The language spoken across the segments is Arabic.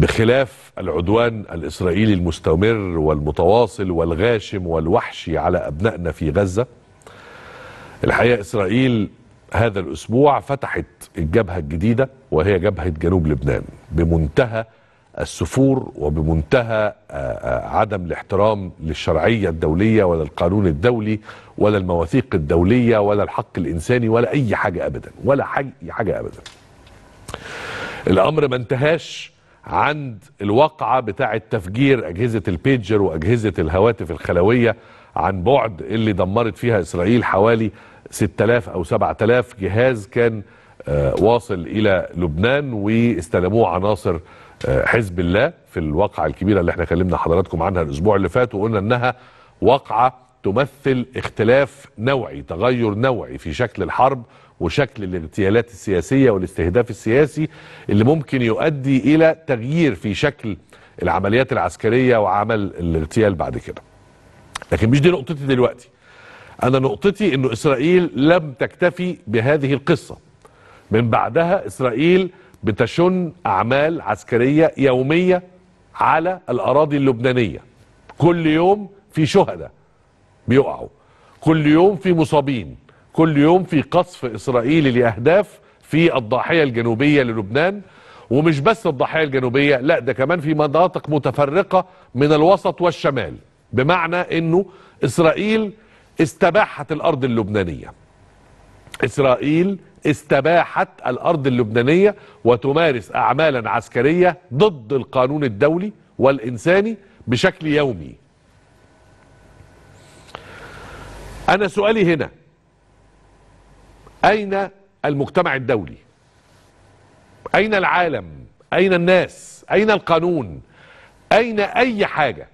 بخلاف العدوان الإسرائيلي المستمر والمتواصل والغاشم والوحشي على أبنائنا في غزة الحقيقة إسرائيل هذا الأسبوع فتحت الجبهة الجديدة وهي جبهة جنوب لبنان بمنتهى السفور وبمنتهى آه، آه، عدم الاحترام للشرعية الدولية ولا القانون الدولي ولا المواثيق الدولية ولا الحق الإنساني ولا أي حاجة أبدا ولا أي حاجة أبدا الأمر ما انتهاش عند الواقعة بتاعة تفجير أجهزة البيجر وأجهزة الهواتف الخلوية عن بعد اللي دمرت فيها إسرائيل حوالي 6000 أو 7000 جهاز كان آه، واصل إلى لبنان واستلموه عناصر آه، حزب الله في الواقعة الكبيرة اللي احنا كلمنا حضراتكم عنها الأسبوع اللي فات وقلنا أنها واقعة تمثل اختلاف نوعي تغير نوعي في شكل الحرب وشكل الاغتيالات السياسية والاستهداف السياسي اللي ممكن يؤدي إلى تغيير في شكل العمليات العسكرية وعمل الاغتيال بعد كده لكن مش دي نقطتي دلوقتي أنا نقطتي أنه إسرائيل لم تكتفي بهذه القصة من بعدها إسرائيل بتشن أعمال عسكرية يومية على الأراضي اللبنانية كل يوم في شهداء بيقعوا كل يوم في مصابين كل يوم في قصف إسرائيلي لأهداف في الضاحية الجنوبية للبنان ومش بس الضاحية الجنوبية لا ده كمان في مناطق متفرقة من الوسط والشمال بمعنى أنه إسرائيل استباحت الأرض اللبنانية إسرائيل استباحت الأرض اللبنانية وتمارس أعمالا عسكرية ضد القانون الدولي والإنساني بشكل يومي أنا سؤالي هنا أين المجتمع الدولي أين العالم أين الناس أين القانون أين أي حاجة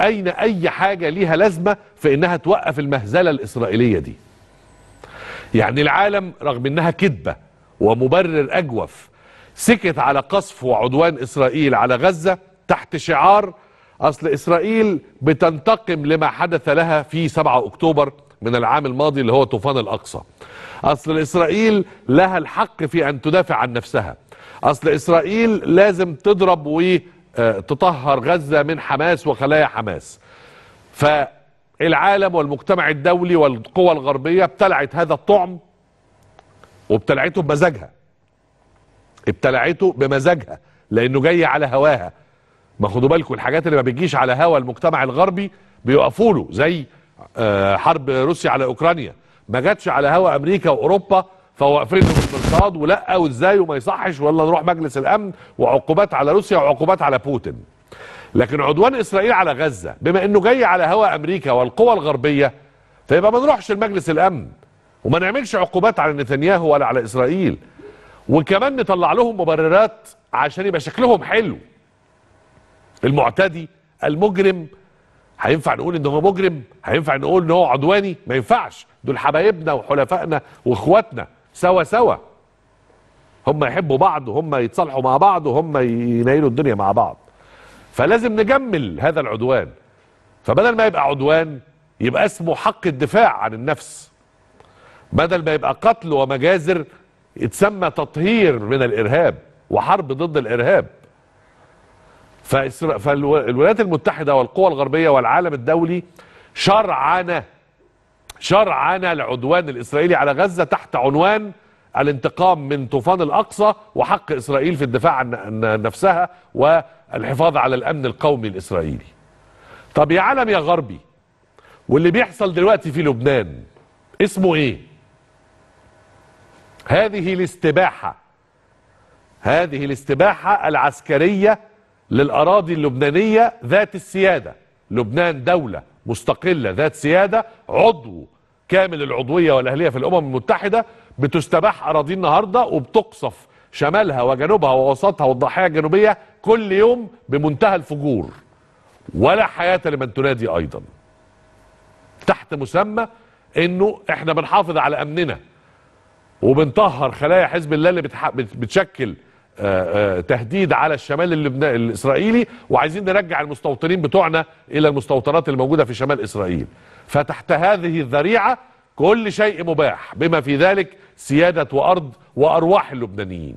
أين أي حاجة ليها لازمة في إنها توقف المهزلة الإسرائيلية دي يعني العالم رغم إنها كذبة ومبرر أجوف سكت على قصف وعدوان إسرائيل على غزة تحت شعار أصل إسرائيل بتنتقم لما حدث لها في 7 أكتوبر من العام الماضي اللي هو طوفان الأقصى اصل اسرائيل لها الحق في ان تدافع عن نفسها اصل اسرائيل لازم تضرب وتطهر آه، غزة من حماس وخلايا حماس فالعالم والمجتمع الدولي والقوى الغربية ابتلعت هذا الطعم وابتلعته بمزاجها ابتلعته بمزاجها لانه جاي على هواها ما خدوا بالكم الحاجات اللي ما بتجيش على هوا المجتمع الغربي بيقفوا له زي آه، حرب روسيا على اوكرانيا ما جاتش على هوا امريكا واوروبا فواقفين الاقتصاد ولا وازاي وما يصحش ولا نروح مجلس الامن وعقوبات على روسيا وعقوبات على بوتين لكن عدوان اسرائيل على غزه بما انه جاي على هوا امريكا والقوى الغربيه فيبقى ما نروحش لمجلس الامن وما نعملش عقوبات على نتنياهو ولا على اسرائيل وكمان نطلع لهم مبررات عشان يبقى شكلهم حلو المعتدي المجرم هينفع نقول ان هو مجرم هينفع نقول ان هو عدواني ما ينفعش دول حبايبنا وحلفائنا واخواتنا سوا سوا هم يحبوا بعض وهم يتصالحوا مع بعض وهم ينيلوا الدنيا مع بعض فلازم نجمل هذا العدوان فبدل ما يبقى عدوان يبقى اسمه حق الدفاع عن النفس بدل ما يبقى قتل ومجازر يتسمى تطهير من الارهاب وحرب ضد الارهاب فالولايات المتحدة والقوى الغربية والعالم الدولي شرعنا شرعنا العدوان الإسرائيلي على غزة تحت عنوان الانتقام من طوفان الأقصى وحق إسرائيل في الدفاع عن نفسها والحفاظ على الأمن القومي الإسرائيلي طب يا عالم يا غربي واللي بيحصل دلوقتي في لبنان اسمه ايه هذه الاستباحة هذه الاستباحة العسكرية للأراضي اللبنانية ذات السيادة لبنان دولة مستقلة ذات سيادة عضو كامل العضوية والأهلية في الأمم المتحدة بتستباح أراضي النهاردة وبتقصف شمالها وجنوبها ووسطها والضاحية الجنوبية كل يوم بمنتهى الفجور ولا حياة لمن تنادي أيضا تحت مسمى انه احنا بنحافظ على امننا وبنطهر خلايا حزب الله اللي بتشكل آه، آه، تهديد على الشمال اللبناني الاسرائيلي وعايزين نرجع المستوطنين بتوعنا الى المستوطنات الموجوده في شمال اسرائيل فتحت هذه الذريعه كل شيء مباح بما في ذلك سياده وارض وارواح اللبنانيين